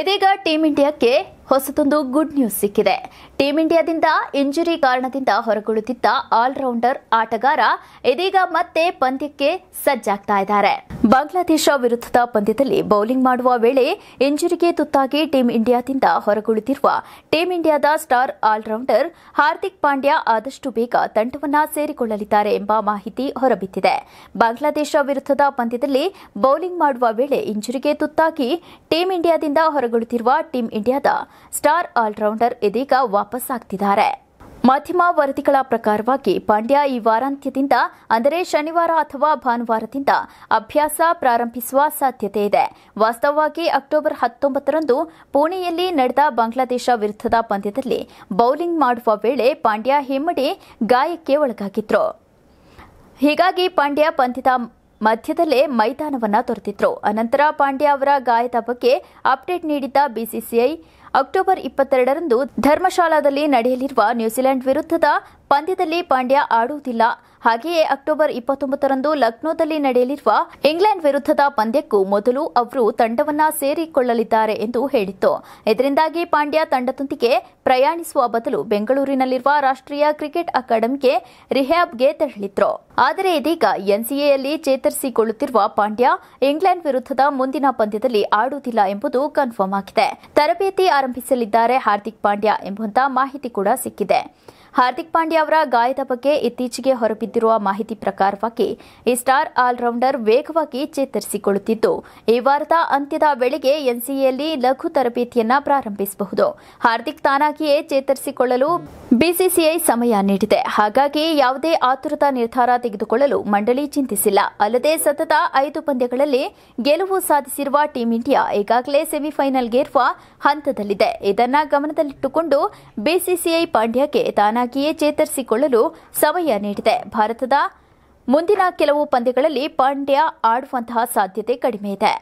ಇದೀಗ ಟೀಂ ಇಂಡಿಯಾಕ್ಕೆ ಹೊಸದೊಂದು ಗುಡ್ ನ್ಯೂಸ್ ಸಿಕ್ಕಿದೆ ಟೀಂ ಇಂಡಿಯಾದಿಂದ ಇಂಜುರಿ ಕಾರಣದಿಂದ ಹೊರಗುಳುತ್ತಿದ್ದ ಆಲ್ರೌಂಡರ್ ಆಟಗಾರ ಇದೀಗ ಮತ್ತೆ ಪಂದ್ಯಕ್ಕೆ ಸಜ್ಜಾಗ್ತಾ ಇದ್ದಾರೆ ಬಾಂಗ್ಲಾದೇಶ ವಿರುದ್ಧದ ಪಂದ್ಯದಲ್ಲಿ ಬೌಲಿಂಗ್ ಮಾಡುವ ವೇಳೆ ಇಂಜುರಿಗೆ ತುತ್ತಾಗಿ ಟೀಂ ಇಂಡಿಯಾದಿಂದ ಹೊರಗುಳಿದಿರುವ ಟೀಂ ಇಂಡಿಯಾದ ಸ್ಟಾರ್ ಆಲ್ರೌಂಡರ್ ಹಾರ್ದಿಕ್ ಪಾಂಡ್ಯ ಆದಷ್ಟು ಬೇಗ ತಂಡವನ್ನು ಸೇರಿಕೊಳ್ಳಲಿದ್ದಾರೆ ಎಂಬ ಮಾಹಿತಿ ಹೊರಬಿದ್ದಿದೆ ಬಾಂಗ್ಲಾದೇಶ ವಿರುದ್ಧದ ಪಂದ್ಯದಲ್ಲಿ ಬೌಲಿಂಗ್ ಮಾಡುವ ವೇಳೆ ಇಂಜುರಿಗೆ ತುತ್ತಾಗಿ ಟೀಂ ಇಂಡಿಯಾದಿಂದ ಹೊರಗುಳಿದಿರುವ ಟೀಂ ಇಂಡಿಯಾದ ಸ್ಟಾರ್ ಆಲ್ರೌಂಡರ್ ಇದೀಗ ವಾಪಸ್ ಆಗ್ತಿದ್ದಾರೆ ಮಾಧ್ಯಮ ವರದಿಗಳ ಪ್ರಕಾರವಾಗಿ ಪಾಂಡ್ಯ ಈ ವಾರಾಂತ್ಯದಿಂದ ಅಂದರೆ ಶನಿವಾರ ಅಥವಾ ಭಾನುವಾರದಿಂದ ಅಭ್ಯಾಸ ಪ್ರಾರಂಭಿಸುವ ಸಾಧ್ಯತೆ ಇದೆ ವಾಸ್ತವವಾಗಿ ಅಕ್ಟೋಬರ್ ಹತ್ತೊಂಬತ್ತರಂದು ಪುಣೆಯಲ್ಲಿ ನಡೆದ ಬಾಂಗ್ಲಾದೇಶ ವಿರುದ್ಧದ ಪಂದ್ಯದಲ್ಲಿ ಬೌಲಿಂಗ್ ಮಾಡುವ ವೇಳೆ ಪಾಂಡ್ಯ ಹಿಮ್ಮಡಿ ಗಾಯಕ್ಕೆ ಒಳಗಾಗಿದ್ರು ಹೀಗಾಗಿ ಪಾಂಡ್ಯ ಪಂದ್ಯದ ಮಧ್ಯದಲ್ಲೇ ಮೈದಾನವನ್ನ ತೊರೆದಿದ್ರು ಅನಂತರ ಪಾಂಡ್ಯ ಅವರ ಗಾಯದ ಬಗ್ಗೆ ಅಪ್ಡೇಟ್ ನೀಡಿದ್ದ ಬಿಸಿಸಿಐ ಅಕ್ಟೋಬರ್ ಇಪ್ಪತ್ತೆರಡರಂದು ಧರ್ಮಶಾಲಾದಲ್ಲಿ ನಡೆಯಲಿರುವ ನ್ಯೂಜಿಲೆಂಡ್ ವಿರುದ್ಧದ ಪಂದ್ಯದಲ್ಲಿ ಪಾಂಡ್ಯ ಆಡುವುದಿಲ್ಲ ಹಾಗೆಯೇ ಅಕ್ಟೋಬರ್ ಇಪ್ಪತ್ತೊಂಬತ್ತರಂದು ಲಕ್ನೋದಲ್ಲಿ ನಡೆಯಲಿರುವ ಇಂಗ್ಲೆಂಡ್ ವಿರುದ್ಧದ ಪಂದ್ಯಕ್ಕೂ ಮೊದಲು ಅವರು ತಂಡವನ್ನ ಸೇರಿಕೊಳ್ಳಲಿದ್ದಾರೆ ಎಂದು ಹೇಳಿತ್ತು ಇದರಿಂದಾಗಿ ಪಾಂಡ್ಯ ತಂಡದೊಂದಿಗೆ ಪ್ರಯಾಣಿಸುವ ಬದಲು ಬೆಂಗಳೂರಿನಲ್ಲಿರುವ ರಾಷ್ಟ್ರೀಯ ಕ್ರಿಕೆಟ್ ಅಕಾಡೆಮಿಗೆ ರಿಹ್ಯಾಬ್ಗೆ ತೆರಳಿದ್ರು ಆದರೆ ಇದೀಗ ಎನ್ಸಿಎಯಲ್ಲಿ ಚೇತರಿಸಿಕೊಳ್ಳುತ್ತಿರುವ ಪಾಂಡ್ಯ ಇಂಗ್ಲೆಂಡ್ ವಿರುದ್ಧದ ಮುಂದಿನ ಪಂದ್ಯದಲ್ಲಿ ಆಡುವುದಿಲ್ಲ ಎಂಬುದು ಕನ್ಫರ್ಮ್ ಆಗಿದೆ ತರಬೇತಿ ಆರಂಭಿಸಲಿದ್ದಾರೆ ಹಾರ್ದಿಕ್ ಪಾಂಡ್ಯ ಎಂಬಂತಹ ಮಾಹಿತಿ ಕೂಡ ಸಿಕ್ಕಿದೆ ಹಾರ್ದಿಕ್ ಪಾಂಡ್ಯ ಅವರ ಗಾಯದ ಬಗ್ಗೆ ಇತ್ತೀಚೆಗೆ ಹೊರಬಿದ್ದಿರುವ ಮಾಹಿತಿ ಪ್ರಕಾರವಾಗಿ ಈ ಸ್ಟಾರ್ ಆಲ್ರೌಂಡರ್ ವೇಗವಾಗಿ ಚೇತರಿಸಿಕೊಳ್ಳುತ್ತಿದ್ದು ಈ ವಾರದ ಅಂತ್ಯದ ವೇಳೆಗೆ ಎನ್ಸಿಎಯಲ್ಲಿ ಲಘು ತರಬೇತಿಯನ್ನ ಪ್ರಾರಂಭಿಸಬಹುದು ಹಾರ್ದಿಕ್ ತಾನಾಗಿಯೇ ಚೇತರಿಸಿಕೊಳ್ಳಲು ಬಿಸಿಸಿಐ ಸಮಯ ನೀಡಿದೆ ಹಾಗಾಗಿ ಯಾವುದೇ ಆತುರದ ನಿರ್ಧಾರ ತೆಗೆದುಕೊಳ್ಳಲು ಮಂಡಳಿ ಚಿಂತಿಸಿಲ್ಲ ಅಲ್ಲದೆ ಸತತ ಐದು ಪಂದ್ಯಗಳಲ್ಲಿ ಗೆಲುವು ಸಾಧಿಸಿರುವ ಟೀಂ ಇಂಡಿಯಾ ಈಗಾಗಲೇ ಸೆಮಿಫೈನಲ್ಗೇರುವ ಹಂತದಲ್ಲಿದೆ ಇದನ್ನ ಗಮನದಲ್ಲಿಟ್ಟುಕೊಂಡು ಬಿಸಿಸಿಐ ಪಾಂಡ್ಯಕ್ಕೆ ತಾನಾಗಿಯೇ ಚೇತರಿಸಿಕೊಳ್ಳಲು ಸಮಯ ನೀಡಿದೆ ಭಾರತದ ಮುಂದಿನ ಕೆಲವು ಪಂದ್ಯಗಳಲ್ಲಿ ಪಾಂಡ್ಯ ಆಡುವಂತಹ ಸಾಧ್ಯತೆ ಕಡಿಮೆ ಇದೆ